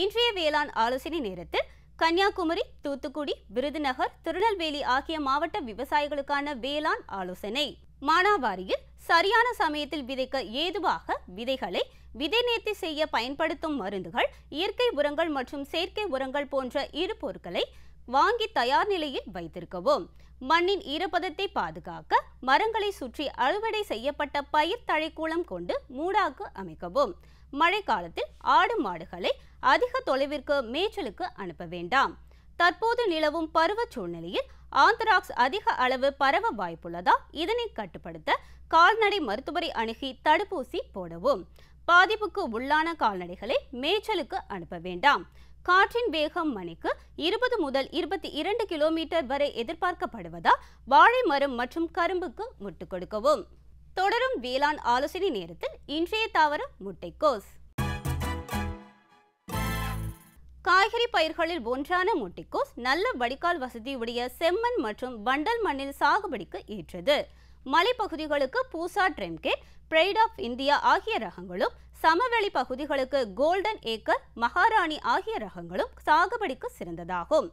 இன்றைய வேளாண் ஆலோசனை நேரத்தில் கன்னியாகுமரி தூத்துக்குடி விருதுநகர் திருநெல்வேலி ஆகிய மாவட்ட விவசாயிகளுக்கான வேளாண் ஆலோசனை மானாவாரியில் சரியான சமயத்தில் விதைக்க ஏதுவாக விதைகளை விதை நேர்த்தி செய்ய பயன்படுத்தும் மருந்துகள் இயற்கை உரங்கள் மற்றும் செயற்கை உரங்கள் போன்ற இரு பொருட்களை வாங்கி தயார் நிலையில் வைத்திருக்கவும் மண்ணின் ஈரப்பதத்தை பாதுகாக்க மரங்களை சுற்றி அறுவடை செய்யப்பட்ட பயிர் தழைக்கூளம் கொண்டு மூடாக்கு அமைக்கவும் மழைக்காலத்தில் ஆடு மாடுகளை அதிக தொலைவிற்கு மேய்ச்சலுக்கு அனுப்ப வேண்டாம் தற்போது நிலவும் பருவ சூழ்நிலையில் ஆந்த்ராக்ஸ் அதிக அளவு பரவ வாய்ப்புள்ளதால் இதனை கட்டுப்படுத்த கால்நடை மருத்துவரை அணுகி தடுப்பூசி போடவும் பாதிப்புக்கு உள்ளான கால்நடைகளை மேய்ச்சலுக்கு அனுப்ப வேண்டாம் காற்றின் வேகம் மணிக்கு இருபது முதல் இருபத்தி இரண்டு கிலோமீட்டர் வரை எதிர்பார்க்கப்படுவதால் வாழை மரம் மற்றும் கரும்புக்கு முட்டுக் கொடுக்கவும் தொடரும் வேளாண் ஆலோசனை நேரத்தில் இன்றைய தாவரம் முட்டைக்கோஸ் காய்கறி பயிர்களில் ஒன்றான முட்டைக்கோஸ் நல்ல வடிகால் வசதியுடைய செம்மண் மற்றும் வண்டல் மண்ணில் சாகுபடிக்கு ஏற்றது மலைப்பகுதிகளுக்கு பூசா ட்ரெம்கேட் பிரைட் ஆஃப் இந்தியா ஆகிய ரகங்களும் சமவெளி பகுதிகளுக்கு கோல்டன் ஏக்கர் மகாராணி ஆகிய ரகங்களும் சாகுபடிக்கு சிறந்ததாகும்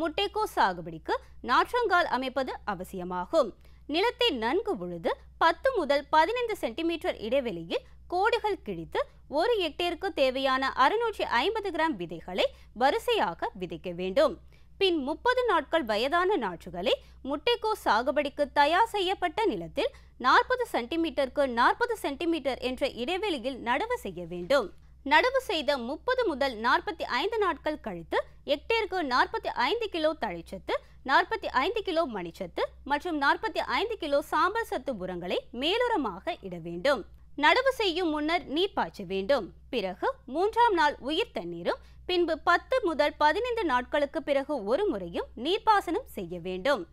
முட்டைக்கோ சாகுபடிக்கு நாற்றங்கால் அமைப்பது அவசியமாகும் நிலத்தை நன்கு உழுது பத்து முதல் பதினைந்து சென்டிமீட்டர் இடைவெளியில் கோடுகள் கிழித்து ஒரு எட்டிற்கு தேவையான அறுநூற்றி ஐம்பது கிராம் விதைகளை வரிசையாக விதைக்க வேண்டும் பின் முப்பது நாட்கள் வயதான நாற்றுகளை முட்டைக்கோ சாகுபடிக்கு தயார் செய்யப்பட்ட நிலத்தில் நாற்பது சென்டிமீட்டருக்கு நாற்பது சென்டிமீட்டர் என்ற இடைவெளியில் நடவு செய்ய வேண்டும் நடவு செய்த முப்பது முதல் நாற்பத்தி ஐந்து நாட்கள் கழித்து எக்டேருக்கு நாற்பத்தி ஐந்து கிலோ தழைச்சத்து நாற்பத்தி ஐந்து கிலோ மணிச்சத்து மற்றும் நாற்பத்தி ஐந்து கிலோ சாம்பல் சத்து உரங்களை மேலுரமாக இட வேண்டும் நடவு செய்யும் முன்னர் நீர் பாய்ச்ச வேண்டும் பிறகு மூன்றாம் நாள் உயிர் தண்ணீரும் பின்பு பத்து முதல் பதினைந்து நாட்களுக்கு பிறகு ஒரு முறையும் நீர்ப்பாசனம் செய்ய வேண்டும்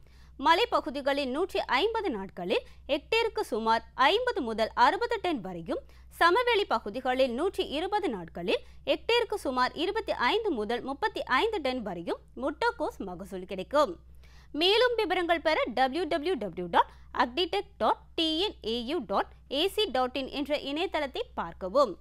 மலைப்பகுதிகளில் நூற்றி ஐம்பது நாட்களில் ஹெக்டேருக்கு சுமார் ஐம்பது முதல் அறுபது டன் வரையும் சமவெளி பகுதிகளில் நூற்றி இருபது நாட்களில் ஹெக்டேருக்கு சுமார் இருபத்தி ஐந்து முதல் முப்பத்தி ஐந்து டன் வரையும் முட்டோகோஸ் மகசூல் கிடைக்கும் மேலும் விவரங்கள் பெற W W W dot agritech dot TNAU dot AC dot in என்ற இணையதளத்தை பார்க்கவும்